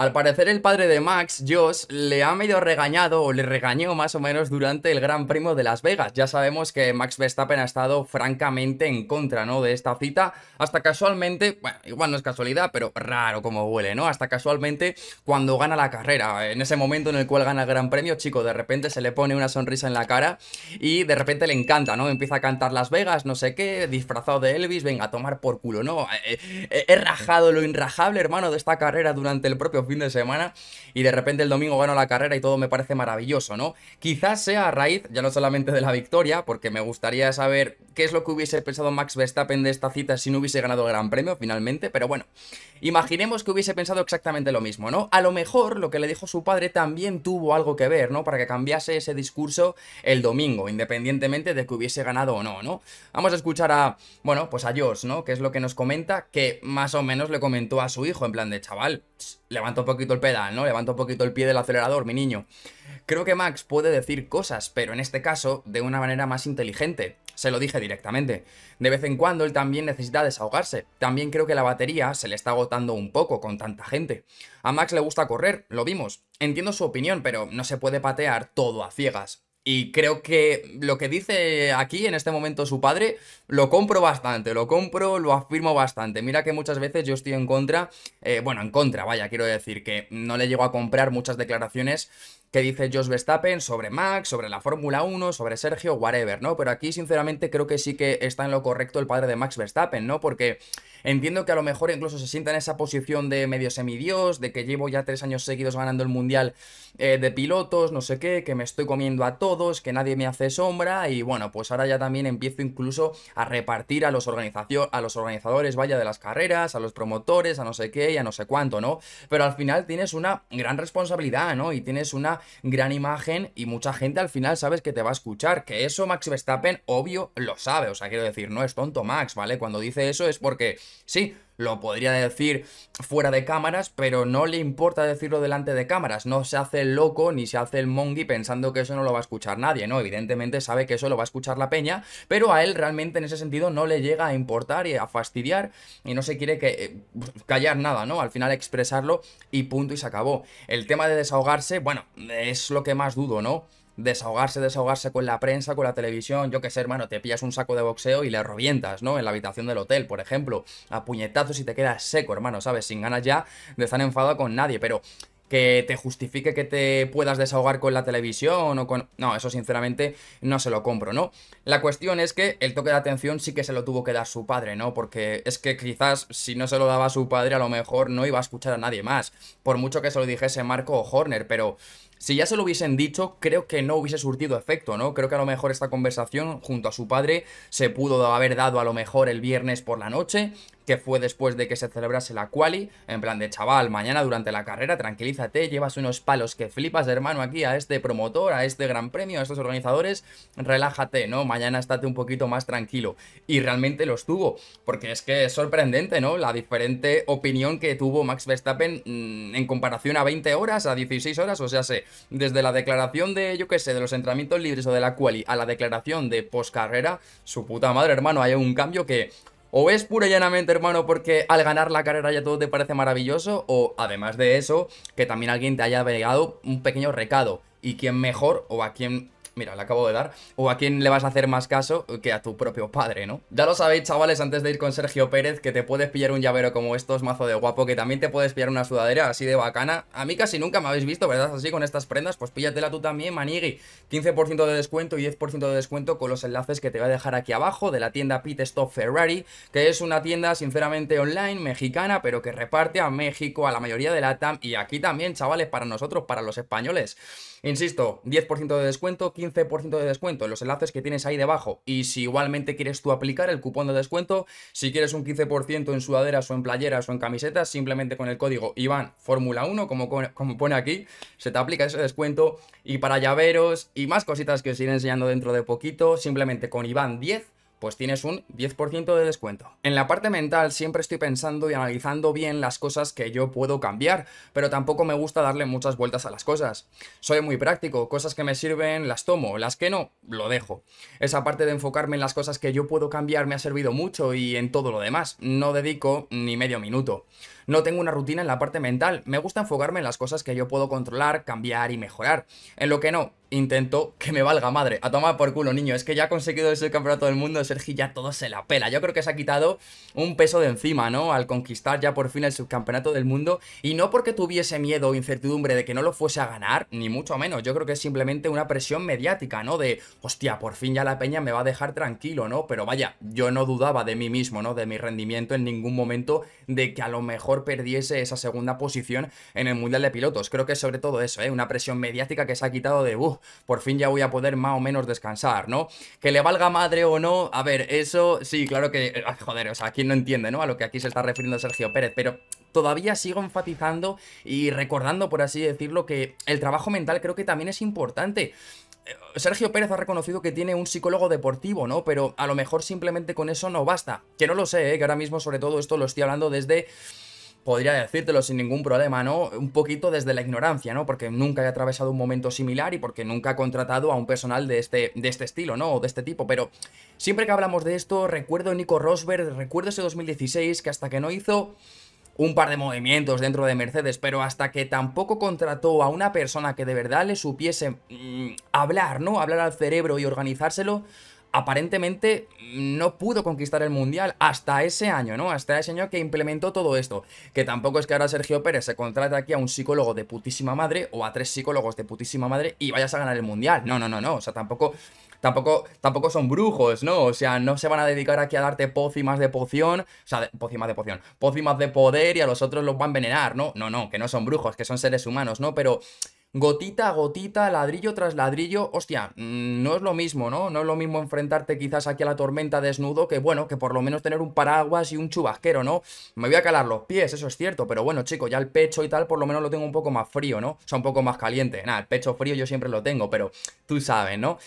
Al parecer el padre de Max, Josh, le ha medio regañado o le regañó más o menos durante el Gran Premio de Las Vegas. Ya sabemos que Max Verstappen ha estado francamente en contra, ¿no? De esta cita, hasta casualmente, bueno, igual no es casualidad, pero raro como huele, ¿no? Hasta casualmente cuando gana la carrera, en ese momento en el cual gana el Gran Premio, chico, de repente se le pone una sonrisa en la cara y de repente le encanta, ¿no? Empieza a cantar Las Vegas, no sé qué, disfrazado de Elvis, venga, a tomar por culo, ¿no? Eh, eh, he, rajado lo inrajable, hermano, de esta carrera durante el propio fin de semana y de repente el domingo gano la carrera y todo me parece maravilloso, ¿no? Quizás sea a raíz, ya no solamente de la victoria, porque me gustaría saber qué es lo que hubiese pensado Max Verstappen de esta cita si no hubiese ganado el Gran Premio finalmente, pero bueno, imaginemos que hubiese pensado exactamente lo mismo, ¿no? A lo mejor lo que le dijo su padre también tuvo algo que ver, ¿no? Para que cambiase ese discurso el domingo, independientemente de que hubiese ganado o no, ¿no? Vamos a escuchar a, bueno, pues a George, ¿no? Que es lo que nos comenta, que más o menos le comentó a su hijo, en plan de chaval, levanta un poquito el pedal, ¿no? Levanta un poquito el pie del acelerador, mi niño. Creo que Max puede decir cosas, pero en este caso de una manera más inteligente. Se lo dije directamente. De vez en cuando él también necesita desahogarse. También creo que la batería se le está agotando un poco con tanta gente. A Max le gusta correr, lo vimos. Entiendo su opinión, pero no se puede patear todo a ciegas. Y creo que lo que dice aquí en este momento su padre, lo compro bastante, lo compro, lo afirmo bastante. Mira que muchas veces yo estoy en contra, eh, bueno, en contra, vaya, quiero decir que no le llego a comprar muchas declaraciones que dice Josh Verstappen sobre Max, sobre la Fórmula 1, sobre Sergio, whatever, ¿no? Pero aquí, sinceramente, creo que sí que está en lo correcto el padre de Max Verstappen, ¿no? Porque entiendo que a lo mejor incluso se sienta en esa posición de medio semidios, de que llevo ya tres años seguidos ganando el Mundial eh, de pilotos, no sé qué, que me estoy comiendo a todos, que nadie me hace sombra y bueno, pues ahora ya también empiezo incluso a repartir a los, a los organizadores, vaya, de las carreras, a los promotores, a no sé qué y a no sé cuánto, ¿no? Pero al final tienes una gran responsabilidad, ¿no? Y tienes una gran imagen y mucha gente al final sabes que te va a escuchar, que eso Max Verstappen obvio lo sabe, o sea, quiero decir, no es tonto Max, ¿vale? Cuando dice eso es porque sí, lo podría decir fuera de cámaras, pero no le importa decirlo delante de cámaras, no se hace el loco ni se hace el mongi pensando que eso no lo va a escuchar nadie, ¿no? Evidentemente sabe que eso lo va a escuchar la peña, pero a él realmente en ese sentido no le llega a importar y a fastidiar y no se quiere que eh, callar nada, ¿no? Al final expresarlo y punto y se acabó. El tema de desahogarse, bueno, es lo que más dudo, ¿no? desahogarse, desahogarse con la prensa, con la televisión, yo qué sé, hermano, te pillas un saco de boxeo y le revientas, ¿no? En la habitación del hotel, por ejemplo, a puñetazos y te quedas seco, hermano, ¿sabes? Sin ganas ya de estar enfadado con nadie, pero que te justifique que te puedas desahogar con la televisión o con... No, eso sinceramente no se lo compro, ¿no? La cuestión es que el toque de atención sí que se lo tuvo que dar su padre, ¿no? Porque es que quizás si no se lo daba su padre a lo mejor no iba a escuchar a nadie más, por mucho que se lo dijese Marco o Horner, pero si ya se lo hubiesen dicho, creo que no hubiese surtido efecto, ¿no? Creo que a lo mejor esta conversación junto a su padre se pudo haber dado a lo mejor el viernes por la noche, que fue después de que se celebrase la quali, en plan de chaval, mañana durante la carrera, tranquilízate, llevas unos palos que flipas, hermano, aquí a este promotor, a este gran premio, a estos organizadores, relájate, ¿no? Mañana estate un poquito más tranquilo. Y realmente lo estuvo, porque es que es sorprendente, ¿no? La diferente opinión que tuvo Max Verstappen mm, en comparación a 20 horas, a 16 horas, o sea, sé, desde la declaración de, yo qué sé, de los entrenamientos libres o de la quali a la declaración de poscarrera, su puta madre, hermano, hay un cambio que o es pura y llanamente, hermano, porque al ganar la carrera ya todo te parece maravilloso, o además de eso, que también alguien te haya agregado un pequeño recado. Y quién mejor o a quién Mira, le acabo de dar. O a quién le vas a hacer más caso que a tu propio padre, ¿no? Ya lo sabéis, chavales, antes de ir con Sergio Pérez, que te puedes pillar un llavero como estos, mazo de guapo, que también te puedes pillar una sudadera así de bacana. A mí casi nunca me habéis visto, ¿verdad? Así con estas prendas, pues píllatela tú también, manigui. 15% de descuento y 10% de descuento con los enlaces que te voy a dejar aquí abajo de la tienda Pit Stop Ferrari, que es una tienda, sinceramente, online, mexicana, pero que reparte a México, a la mayoría de la TAM y aquí también, chavales, para nosotros, para los españoles. Insisto, 10% de descuento, 15% de descuento en los enlaces que tienes ahí debajo. Y si igualmente quieres tú aplicar el cupón de descuento, si quieres un 15% en sudaderas o en playeras o en camisetas, simplemente con el código Iván Fórmula 1, como, como pone aquí, se te aplica ese descuento. Y para llaveros y más cositas que os iré enseñando dentro de poquito, simplemente con Iván 10 pues tienes un 10% de descuento. En la parte mental siempre estoy pensando y analizando bien las cosas que yo puedo cambiar, pero tampoco me gusta darle muchas vueltas a las cosas. Soy muy práctico, cosas que me sirven las tomo, las que no, lo dejo. Esa parte de enfocarme en las cosas que yo puedo cambiar me ha servido mucho y en todo lo demás, no dedico ni medio minuto. No tengo una rutina en la parte mental, me gusta enfocarme en las cosas que yo puedo controlar, cambiar y mejorar. En lo que no, intento que me valga madre. A tomar por culo, niño, es que ya ha conseguido ese campeonato del mundo, Sergi ya todo se la pela. Yo creo que se ha quitado un peso de encima, ¿no? Al conquistar ya por fin el subcampeonato del mundo. Y no porque tuviese miedo o incertidumbre de que no lo fuese a ganar, ni mucho menos. Yo creo que es simplemente una presión mediática, ¿no? De, hostia, por fin ya la peña me va a dejar tranquilo, ¿no? Pero vaya, yo no dudaba de mí mismo, ¿no? De mi rendimiento en ningún momento, de que a lo mejor perdiese esa segunda posición en el Mundial de Pilotos. Creo que sobre todo eso, ¿eh? una presión mediática que se ha quitado de, por fin ya voy a poder más o menos descansar, ¿no? Que le valga madre o no, a ver, eso sí, claro que, eh, ah, joder, o sea, ¿quién no entiende, ¿no? A lo que aquí se está refiriendo Sergio Pérez, pero todavía sigo enfatizando y recordando, por así decirlo, que el trabajo mental creo que también es importante. Eh, Sergio Pérez ha reconocido que tiene un psicólogo deportivo, ¿no? Pero a lo mejor simplemente con eso no basta. Que no lo sé, ¿eh? que ahora mismo sobre todo esto lo estoy hablando desde podría decírtelo sin ningún problema, ¿no? Un poquito desde la ignorancia, ¿no? Porque nunca he atravesado un momento similar y porque nunca he contratado a un personal de este, de este estilo, ¿no? O de este tipo, pero siempre que hablamos de esto, recuerdo Nico Rosberg, recuerdo ese 2016 que hasta que no hizo un par de movimientos dentro de Mercedes, pero hasta que tampoco contrató a una persona que de verdad le supiese mm, hablar, ¿no? Hablar al cerebro y organizárselo, aparentemente no pudo conquistar el Mundial hasta ese año, ¿no? Hasta ese año que implementó todo esto. Que tampoco es que ahora Sergio Pérez se contrate aquí a un psicólogo de putísima madre o a tres psicólogos de putísima madre y vayas a ganar el Mundial. No, no, no, no. O sea, tampoco... Tampoco, tampoco son brujos, ¿no? O sea, no se van a dedicar aquí a darte pócimas de poción, o sea, de, pócimas de poción, pócimas de poder y a los otros los van a venerar, ¿no? No, no, que no son brujos, que son seres humanos, ¿no? Pero gotita a gotita, ladrillo tras ladrillo, hostia, mm, no es lo mismo, ¿no? No es lo mismo enfrentarte quizás aquí a la tormenta desnudo que, bueno, que por lo menos tener un paraguas y un chubasquero, ¿no? Me voy a calar los pies, eso es cierto, pero bueno, chicos, ya el pecho y tal por lo menos lo tengo un poco más frío, ¿no? O sea, un poco más caliente. Nada, el pecho frío yo siempre lo tengo, pero tú sabes, ¿no?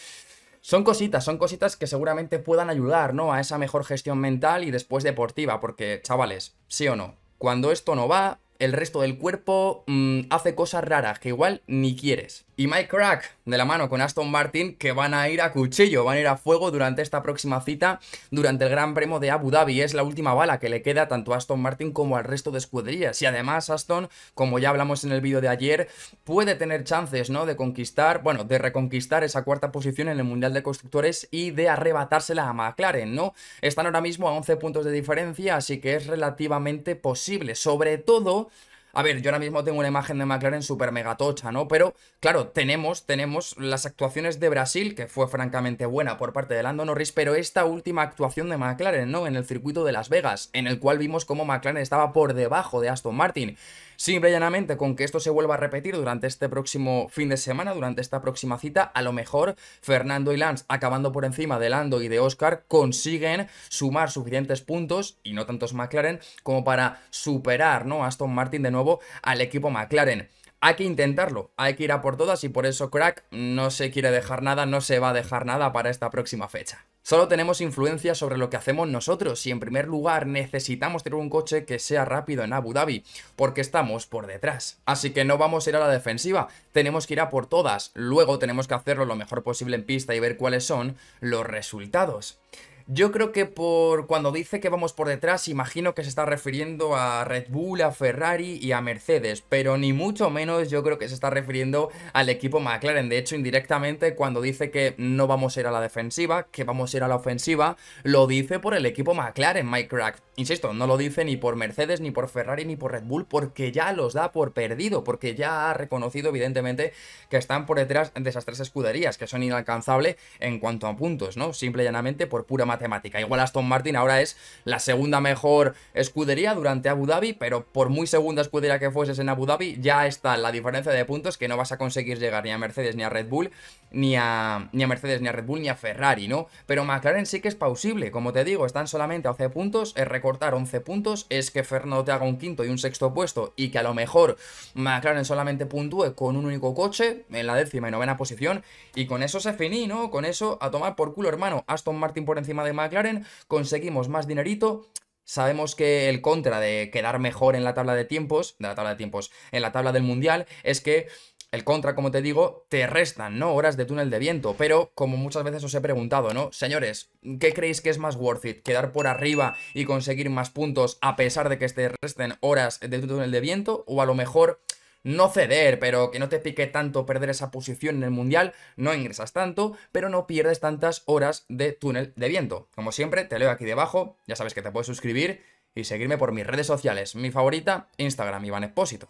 son cositas, son cositas que seguramente puedan ayudar, ¿no? A esa mejor gestión mental y después deportiva, porque, chavales, sí o no, cuando esto no va, el resto del cuerpo mm, hace cosas raras que igual ni quieres y Mike Crack de la mano con Aston Martin que van a ir a cuchillo, van a ir a fuego durante esta próxima cita, durante el Gran Premio de Abu Dhabi. Es la última bala que le queda tanto a Aston Martin como al resto de escuderías. Y además Aston, como ya hablamos en el vídeo de ayer, puede tener chances ¿no? de conquistar, bueno, de reconquistar esa cuarta posición en el Mundial de Constructores y de arrebatársela a McLaren, ¿no? Están ahora mismo a 11 puntos de diferencia, así que es relativamente posible, sobre todo a ver, yo ahora mismo tengo una imagen de McLaren super megatocha, ¿no? Pero, claro, tenemos, tenemos las actuaciones de Brasil, que fue francamente buena por parte de Lando Norris, pero esta última actuación de McLaren, ¿no? En el circuito de Las Vegas, en el cual vimos cómo McLaren estaba por debajo de Aston Martin. Simple llanamente, con que esto se vuelva a repetir durante este próximo fin de semana, durante esta próxima cita, a lo mejor Fernando y Lance, acabando por encima de Lando y de Oscar, consiguen sumar suficientes puntos, y no tantos McLaren, como para superar ¿no? a Aston Martin de nuevo al equipo McLaren hay que intentarlo, hay que ir a por todas y por eso Crack no se quiere dejar nada, no se va a dejar nada para esta próxima fecha. Solo tenemos influencia sobre lo que hacemos nosotros y en primer lugar necesitamos tener un coche que sea rápido en Abu Dhabi porque estamos por detrás. Así que no vamos a ir a la defensiva, tenemos que ir a por todas, luego tenemos que hacerlo lo mejor posible en pista y ver cuáles son los resultados. Yo creo que por cuando dice que vamos por detrás, imagino que se está refiriendo a Red Bull, a Ferrari y a Mercedes, pero ni mucho menos yo creo que se está refiriendo al equipo McLaren. De hecho, indirectamente, cuando dice que no vamos a ir a la defensiva, que vamos a ir a la ofensiva, lo dice por el equipo McLaren, Mike Crack. Insisto, no lo dice ni por Mercedes, ni por Ferrari, ni por Red Bull, porque ya los da por perdido, porque ya ha reconocido, evidentemente, que están por detrás de esas tres escuderías, que son inalcanzables en cuanto a puntos, ¿no? Simple y llanamente por pura matemática. Igual Aston Martin ahora es la segunda mejor escudería durante Abu Dhabi, pero por muy segunda escudería que fueses en Abu Dhabi, ya está la diferencia de puntos que no vas a conseguir llegar ni a Mercedes ni a Red Bull, ni a, ni a Mercedes ni a Red Bull ni a Ferrari, ¿no? Pero McLaren sí que es pausible, como te digo, están solamente a 11 puntos, es recortar 11 puntos, es que Fernando te haga un quinto y un sexto puesto y que a lo mejor McLaren solamente puntúe con un único coche en la décima y novena posición y con eso se finí, ¿no? Con eso a tomar por culo, hermano, Aston Martin por encima de McLaren, conseguimos más dinerito. Sabemos que el contra de quedar mejor en la tabla de tiempos, de la tabla de tiempos, en la tabla del mundial, es que el contra, como te digo, te restan, ¿no? Horas de túnel de viento. Pero, como muchas veces os he preguntado, ¿no? Señores, ¿qué creéis que es más worth it? ¿Quedar por arriba y conseguir más puntos a pesar de que te resten horas de túnel de viento? O a lo mejor no ceder, pero que no te pique tanto perder esa posición en el Mundial, no ingresas tanto, pero no pierdes tantas horas de túnel de viento. Como siempre, te leo aquí debajo, ya sabes que te puedes suscribir y seguirme por mis redes sociales. Mi favorita, Instagram, Iván Expósito.